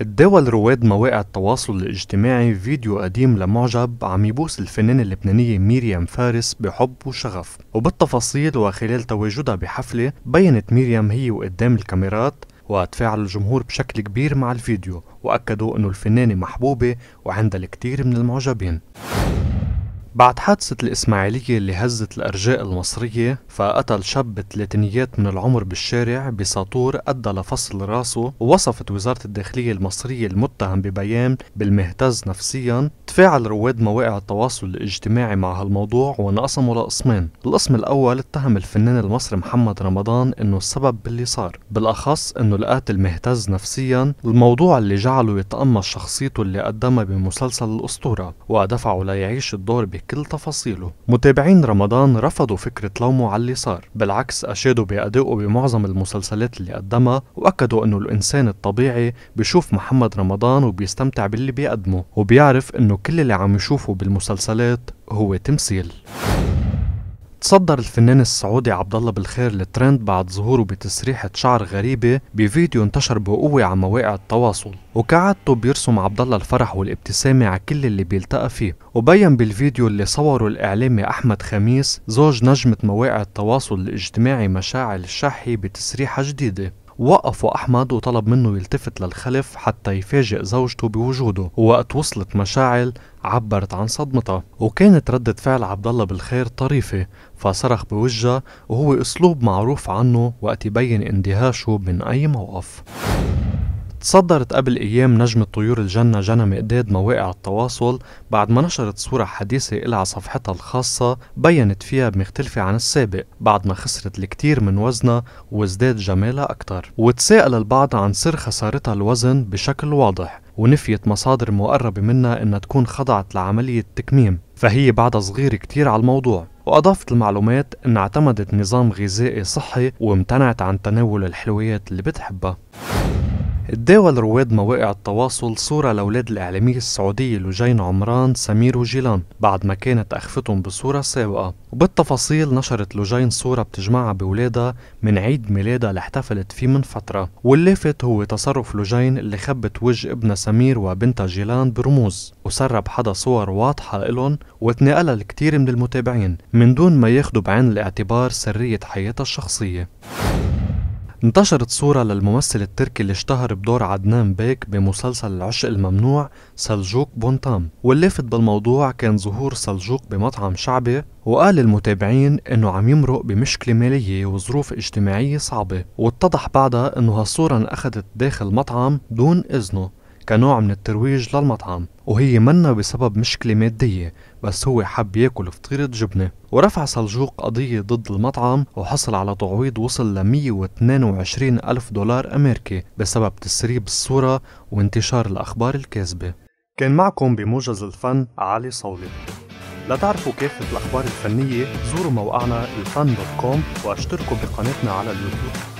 الدول رواد مواقع التواصل الاجتماعي فيديو قديم لمعجب عم يبوس الفنانة اللبنانية ميريام فارس بحب وشغف وبالتفاصيل وخلال تواجدها بحفلة بينت ميريام هي وقدام الكاميرات وتفاعل الجمهور بشكل كبير مع الفيديو وأكدوا أنه الفنانة محبوبة وعندها الكثير من المعجبين بعد حادثة الإسماعيلية اللي هزت الأرجاء المصرية فقتل شاب ثلاثينيات من العمر بالشارع بساطور أدى لفصل راسه ووصفت وزارة الداخلية المصرية المتهم ببيان بالمهتز نفسيا تفاعل رواد مواقع التواصل الاجتماعي مع هالموضوع وانقسموا لقسمين القسم الأول اتهم الفنان المصري محمد رمضان انه السبب باللي صار بالأخص انه القاتل مهتز نفسيا الموضوع اللي جعله يتأمل شخصيته اللي قدمها بمسلسل الأسطورة ودفعه ليعيش الدور بكل تفاصيله متابعين رمضان رفضوا فكرة لومه على اللي صار بالعكس أشادوا بأدائه بمعظم المسلسلات اللي قدمها وأكدوا أنه الإنسان الطبيعي بيشوف محمد رمضان وبيستمتع باللي بيقدمه وبيعرف أنه كل اللي عم يشوفه بالمسلسلات هو تمثيل تصدر الفنان السعودي عبد الله بالخير الترند بعد ظهوره بتسريحة شعر غريبة بفيديو انتشر بقوة على مواقع التواصل وكعادته بيرسم عبد الله الفرح والابتسامة على كل اللي بيلتقى فيه وبين بالفيديو اللي صوره الإعلامي أحمد خميس زوج نجمة مواقع التواصل الاجتماعي مشاعل الشحي بتسريحة جديدة وقف أحمد وطلب منه يلتفت للخلف حتى يفاجئ زوجته بوجوده ووقت وصلت مشاعل عبرت عن صدمتها وكانت ردة فعل عبد الله بالخير طريفة فصرخ بوجهه وهو أسلوب معروف عنه وقت يبين اندهاشه من أي موقف تصدرت قبل أيام نجمة طيور الجنة جنى مقداد مواقع التواصل بعد ما نشرت صورة حديثة إلها على صفحتها الخاصة بينت فيها مختلفة عن السابق بعد ما خسرت الكثير من وزنها وازداد جمالها أكثر وتساءل البعض عن سر خسارتها الوزن بشكل واضح ونفيت مصادر مقربة منها إنها تكون خضعت لعملية تكميم فهي بعدها صغيرة كتير على الموضوع وأضافت المعلومات أن اعتمدت نظام غذائي صحي وامتنعت عن تناول الحلويات اللي بتحبها تداول رواد مواقع التواصل صورة لأولاد الإعلامي السعودي لجين عمران سمير وجيلان بعد ما كانت أخفتهم بصورة سابقة وبالتفاصيل نشرت لجين صورة بتجمعها بولادها من عيد ميلادها اللي احتفلت فيه من فترة واللافت هو تصرف لجين اللي خبت وجه ابنها سمير وبنتها جيلان برموز وسرب حدا صور واضحة لهم وتنقلها الكثير من المتابعين من دون ما ياخدوا بعين الاعتبار سرية حياتها الشخصية انتشرت صورة للممثل التركي اللي اشتهر بدور عدنان بيك بمسلسل العشق الممنوع سلجوق بونتام واللافت بالموضوع كان ظهور سلجوق بمطعم شعبي وقال المتابعين انه عم يمرق بمشكلة مالية وظروف اجتماعية صعبة واتضح بعدها انه هالصورة انأخذت داخل مطعم دون اذنه كنوع من الترويج للمطعم وهي منا بسبب مشكلة مادية بس هو حب ياكل فطيرة جبنة ورفع سلجوق قضية ضد المطعم وحصل على تعويض وصل ل 122 ألف دولار أمريكي بسبب تسريب الصورة وانتشار الأخبار الكاذبة كان معكم بموجز الفن علي صولي لتعرفوا كافة الأخبار الفنية زوروا موقعنا الفن دوت كوم واشتركوا بقناتنا على اليوتيوب